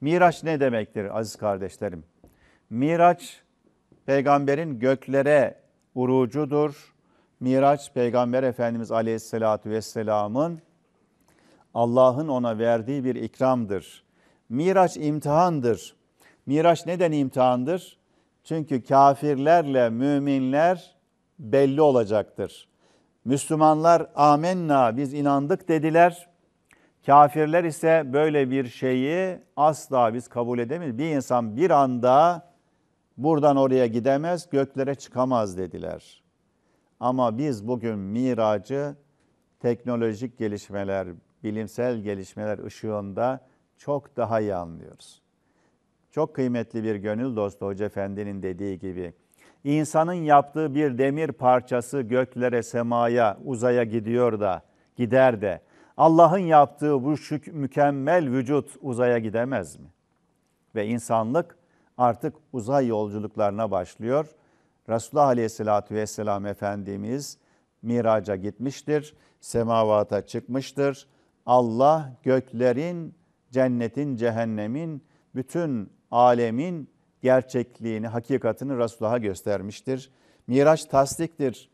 Miraç ne demektir aziz kardeşlerim? Miraç peygamberin göklere urucudur. Miraç peygamber Efendimiz Aleyhisselatü Vesselam'ın Allah'ın ona verdiği bir ikramdır. Miraç imtihandır. Miraç neden imtihandır? Çünkü kafirlerle müminler belli olacaktır. Müslümanlar amenna biz inandık dediler. Kafirler ise böyle bir şeyi asla biz kabul edemeyiz. Bir insan bir anda buradan oraya gidemez, göklere çıkamaz dediler. Ama biz bugün miracı teknolojik gelişmeler, bilimsel gelişmeler ışığında çok daha iyi anlıyoruz. Çok kıymetli bir gönül dostu Hoca Efendi'nin dediği gibi insanın yaptığı bir demir parçası göklere, semaya, uzaya gidiyor da, gider de Allah'ın yaptığı bu şük mükemmel vücut uzaya gidemez mi? Ve insanlık artık uzay yolculuklarına başlıyor. Resulullah Aleyhisselatü Vesselam Efendimiz miraca gitmiştir, semavata çıkmıştır. Allah göklerin, cennetin, cehennemin, bütün alemin gerçekliğini, hakikatini Resulullah'a göstermiştir. Miraç tasdiktir.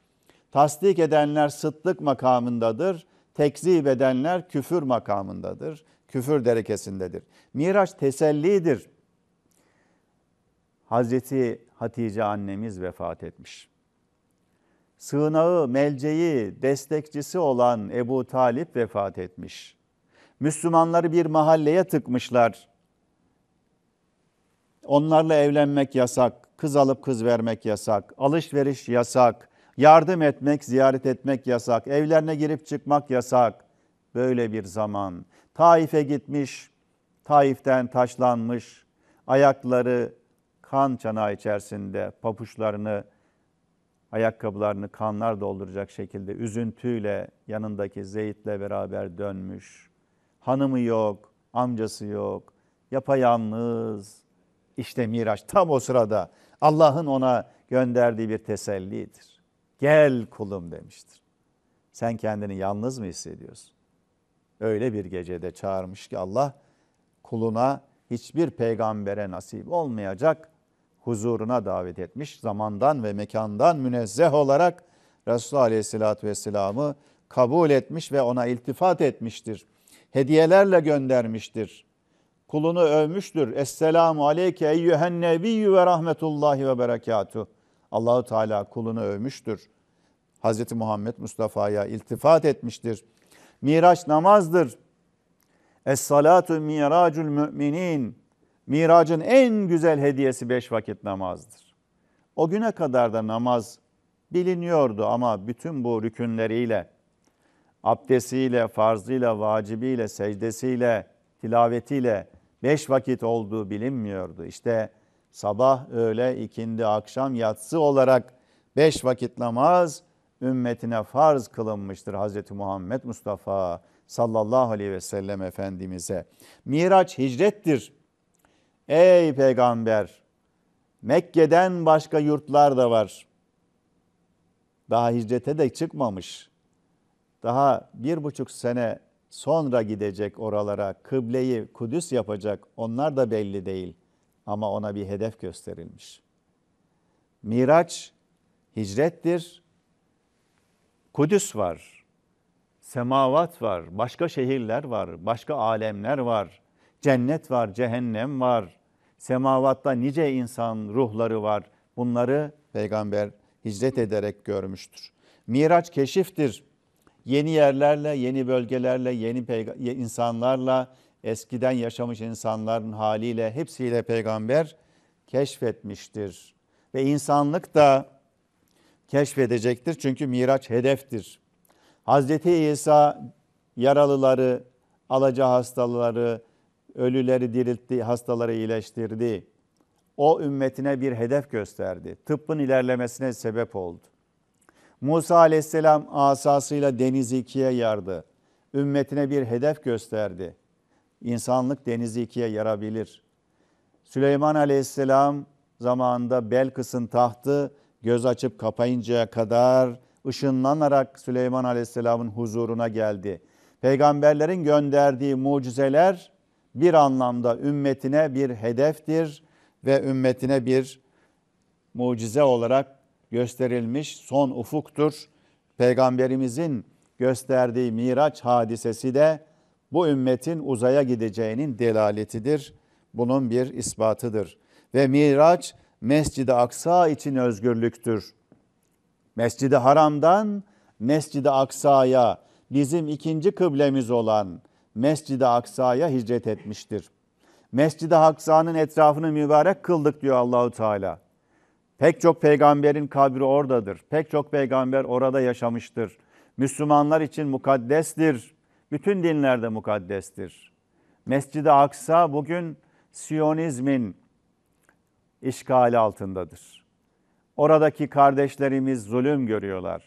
Tasdik edenler sıddık makamındadır tekzip edenler küfür makamındadır. Küfür derekesindedir. Miraç tesellidir. Hazreti Hatice annemiz vefat etmiş. Sığınağı, melceği, destekçisi olan Ebu Talip vefat etmiş. Müslümanları bir mahalleye tıkmışlar. Onlarla evlenmek yasak, kız alıp kız vermek yasak, alışveriş yasak, Yardım etmek, ziyaret etmek yasak. Evlerine girip çıkmak yasak. Böyle bir zaman. Taif'e gitmiş, Taif'ten taşlanmış, ayakları kan çanağı içerisinde, papuçlarını, ayakkabılarını kanlar dolduracak şekilde üzüntüyle yanındaki Zeyd'le beraber dönmüş. Hanımı yok, amcası yok, yapayalnız. İşte Miraç tam o sırada Allah'ın ona gönderdiği bir tesellidir. Gel kulum demiştir. Sen kendini yalnız mı hissediyorsun? Öyle bir gecede çağırmış ki Allah kuluna hiçbir peygambere nasip olmayacak huzuruna davet etmiş. Zamandan ve mekandan münezzeh olarak Resulullah Aleyhisselatü Vesselam'ı kabul etmiş ve ona iltifat etmiştir. Hediyelerle göndermiştir. Kulunu övmüştür. Esselamu aleyke eyyühen nebiyyü ve rahmetullahi ve berekatuhu Allahu Teala kulunu övmüştür. Hazreti Muhammed Mustafa'ya iltifat etmiştir. Miraç namazdır. Es-salatu miracul müminin. Miracın en güzel hediyesi beş vakit namazdır. O güne kadar da namaz biliniyordu ama bütün bu rükünleriyle, abdesiyle, farzıyla, vacibiyle, secdesiyle, tilavetiyle beş vakit olduğu bilinmiyordu. İşte bu sabah, öğle, ikindi, akşam, yatsı olarak beş vakit namaz ümmetine farz kılınmıştır Hz. Muhammed Mustafa sallallahu aleyhi ve sellem Efendimiz'e. Miraç hicrettir. Ey peygamber! Mekke'den başka yurtlar da var. Daha hicrete de çıkmamış. Daha bir buçuk sene sonra gidecek oralara, kıbleyi Kudüs yapacak onlar da belli değil ama ona bir hedef gösterilmiş. Miraç hicrettir. Kudüs var. Semavat var, başka şehirler var, başka alemler var. Cennet var, cehennem var. Semavatta nice insan ruhları var. Bunları peygamber hicret ederek görmüştür. Miraç keşiftir. Yeni yerlerle, yeni bölgelerle, yeni insanlarla, eskiden yaşamış insanların haliyle hepsiyle peygamber keşfetmiştir. Ve insanlık da keşfedecektir çünkü miraç hedeftir. Hazreti İsa yaralıları, alaca hastaları, ölüleri diriltti, hastaları iyileştirdi. O ümmetine bir hedef gösterdi. Tıbbın ilerlemesine sebep oldu. Musa aleyhisselam asasıyla denizi ikiye yardı. Ümmetine bir hedef gösterdi insanlık denizi ikiye yarabilir. Süleyman Aleyhisselam zamanında Belkıs'ın tahtı göz açıp kapayıncaya kadar ışınlanarak Süleyman Aleyhisselam'ın huzuruna geldi. Peygamberlerin gönderdiği mucizeler bir anlamda ümmetine bir hedeftir ve ümmetine bir mucize olarak gösterilmiş son ufuktur. Peygamberimizin gösterdiği Miraç hadisesi de bu ümmetin uzaya gideceğinin delaletidir. Bunun bir ispatıdır. Ve Miraç Mescid-i Aksa için özgürlüktür. Mescid-i Haram'dan Mescid-i Aksa'ya bizim ikinci kıblemiz olan Mescid-i Aksa'ya hicret etmiştir. Mescid-i Aksa'nın etrafını mübarek kıldık diyor Allahu Teala. Pek çok peygamberin kabri oradadır. Pek çok peygamber orada yaşamıştır. Müslümanlar için mukaddestir bütün dinlerde mukaddestir. Mescid-i Aksa bugün Siyonizmin işgali altındadır. Oradaki kardeşlerimiz zulüm görüyorlar.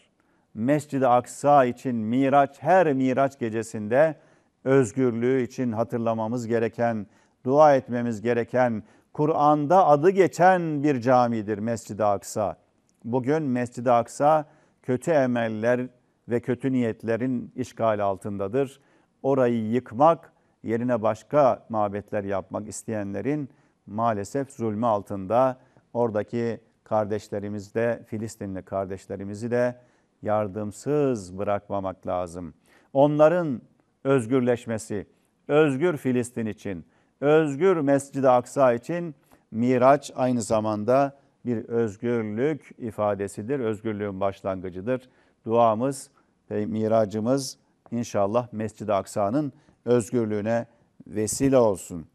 Mescid-i Aksa için Miraç her Miraç gecesinde özgürlüğü için hatırlamamız gereken, dua etmemiz gereken, Kur'an'da adı geçen bir camidir Mescid-i Aksa. Bugün Mescid-i Aksa kötü emeller ve kötü niyetlerin işgal altındadır. Orayı yıkmak, yerine başka mabetler yapmak isteyenlerin maalesef zulmü altında oradaki kardeşlerimiz de Filistinli kardeşlerimizi de yardımsız bırakmamak lazım. Onların özgürleşmesi, özgür Filistin için, özgür Mescid-i Aksa için Miraç aynı zamanda bir özgürlük ifadesidir, özgürlüğün başlangıcıdır. Duamız ve miracımız inşallah Mescid-i Aksa'nın özgürlüğüne vesile olsun.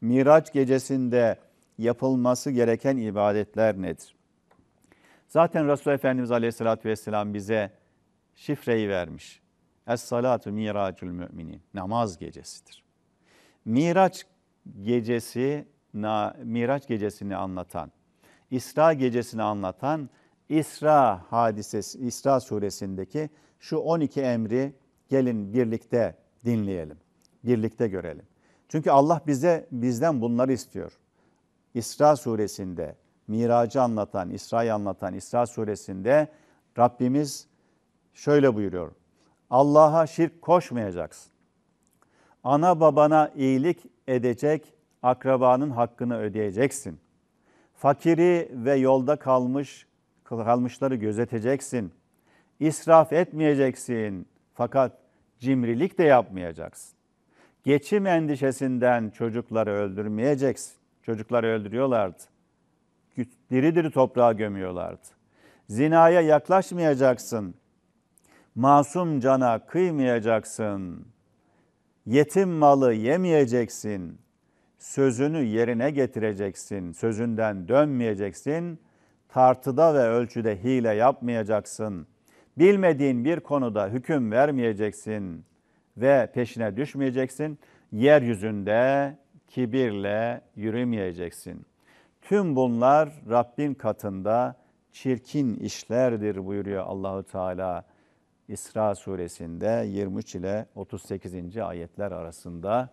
Miraç gecesinde yapılması gereken ibadetler nedir? Zaten Resul Efendimiz Aleyhisselatü Vesselam bize şifreyi vermiş. Es-salatu miracül müminin. Namaz gecesidir. Miraç gecesi, Miraç gecesini anlatan, İsra gecesini anlatan İsra hadisesi, İsra suresindeki şu 12 emri gelin birlikte dinleyelim. Birlikte görelim. Çünkü Allah bize bizden bunları istiyor. İsra suresinde Miracı anlatan, İsra'yı anlatan İsra suresinde Rabbimiz şöyle buyuruyor. Allah'a şirk koşmayacaksın. Ana babana iyilik edecek, akrabanın hakkını ödeyeceksin. Fakiri ve yolda kalmış kalmışları gözeteceksin.'' İsraf etmeyeceksin fakat cimrilik de yapmayacaksın. Geçim endişesinden çocukları öldürmeyeceksin. Çocukları öldürüyorlardı. Diri diri toprağa gömüyorlardı. Zinaya yaklaşmayacaksın. Masum cana kıymayacaksın. Yetim malı yemeyeceksin. Sözünü yerine getireceksin. Sözünden dönmeyeceksin. Tartıda ve ölçüde hile yapmayacaksın.'' Bilmediğin bir konuda hüküm vermeyeceksin ve peşine düşmeyeceksin. Yeryüzünde kibirle yürümeyeceksin. Tüm bunlar Rabbin katında çirkin işlerdir buyuruyor Allahu Teala İsra suresinde 23 ile 38. ayetler arasında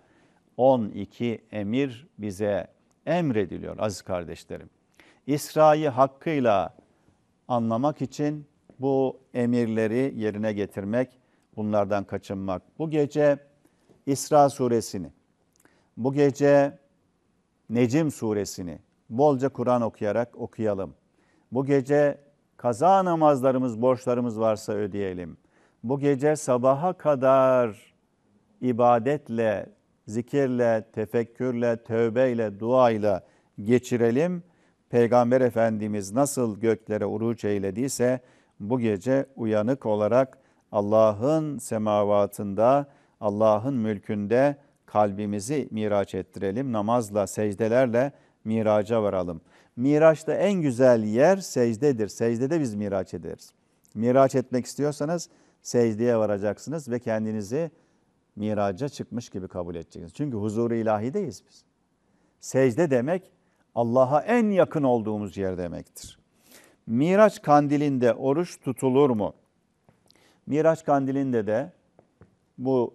12 emir bize emrediliyor aziz kardeşlerim. İsra'yı hakkıyla anlamak için bu emirleri yerine getirmek, bunlardan kaçınmak. Bu gece İsra suresini, bu gece Necim suresini bolca Kur'an okuyarak okuyalım. Bu gece kaza namazlarımız, borçlarımız varsa ödeyelim. Bu gece sabaha kadar ibadetle, zikirle, tefekkürle, tövbeyle, duayla geçirelim. Peygamber Efendimiz nasıl göklere uruç eylediyse bu gece uyanık olarak Allah'ın semavatında, Allah'ın mülkünde kalbimizi miraç ettirelim. Namazla, secdelerle miraca varalım. Miraçta en güzel yer secdedir. Secdede biz miraç ederiz. Miraç etmek istiyorsanız secdeye varacaksınız ve kendinizi miraca çıkmış gibi kabul edeceksiniz. Çünkü huzuru ilahideyiz biz. Secde demek Allah'a en yakın olduğumuz yer demektir. Miraç kandilinde oruç tutulur mu? Miraç kandilinde de bu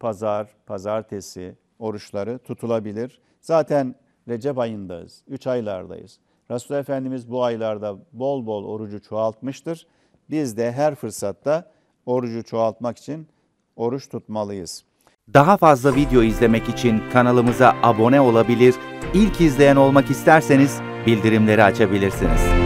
pazar, pazartesi oruçları tutulabilir. Zaten Recep ayındayız, üç aylardayız. Resul Efendimiz bu aylarda bol bol orucu çoğaltmıştır. Biz de her fırsatta orucu çoğaltmak için oruç tutmalıyız. Daha fazla video izlemek için kanalımıza abone olabilir, ilk izleyen olmak isterseniz bildirimleri açabilirsiniz.